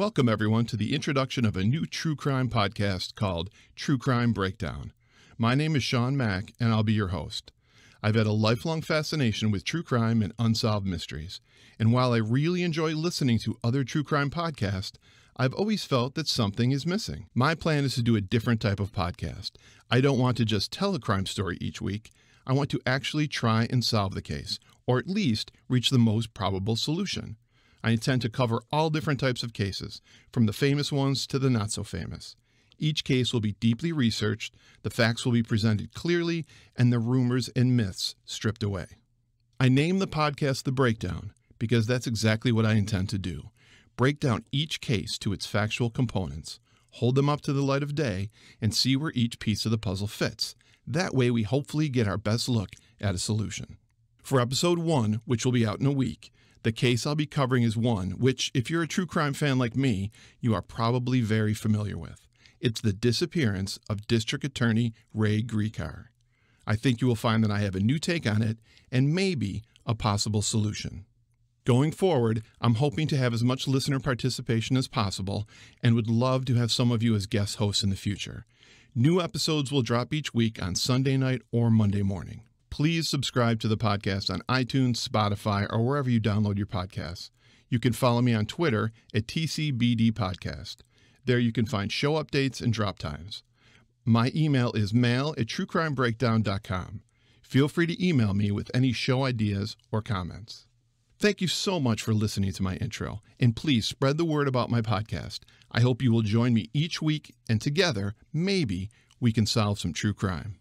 Welcome, everyone, to the introduction of a new true crime podcast called True Crime Breakdown. My name is Sean Mack, and I'll be your host. I've had a lifelong fascination with true crime and unsolved mysteries. And while I really enjoy listening to other true crime podcasts, I've always felt that something is missing. My plan is to do a different type of podcast. I don't want to just tell a crime story each week. I want to actually try and solve the case, or at least reach the most probable solution. I intend to cover all different types of cases, from the famous ones to the not so famous. Each case will be deeply researched, the facts will be presented clearly, and the rumors and myths stripped away. I name the podcast The Breakdown because that's exactly what I intend to do break down each case to its factual components, hold them up to the light of day, and see where each piece of the puzzle fits. That way, we hopefully get our best look at a solution. For episode one, which will be out in a week, the case I'll be covering is one which, if you're a true crime fan like me, you are probably very familiar with. It's the disappearance of District Attorney Ray Greekar. I think you will find that I have a new take on it and maybe a possible solution. Going forward, I'm hoping to have as much listener participation as possible and would love to have some of you as guest hosts in the future. New episodes will drop each week on Sunday night or Monday morning. Please subscribe to the podcast on iTunes, Spotify, or wherever you download your podcasts. You can follow me on Twitter at TCBD Podcast. There you can find show updates and drop times. My email is mail at truecrimebreakdown.com. Feel free to email me with any show ideas or comments. Thank you so much for listening to my intro, and please spread the word about my podcast. I hope you will join me each week, and together, maybe, we can solve some true crime.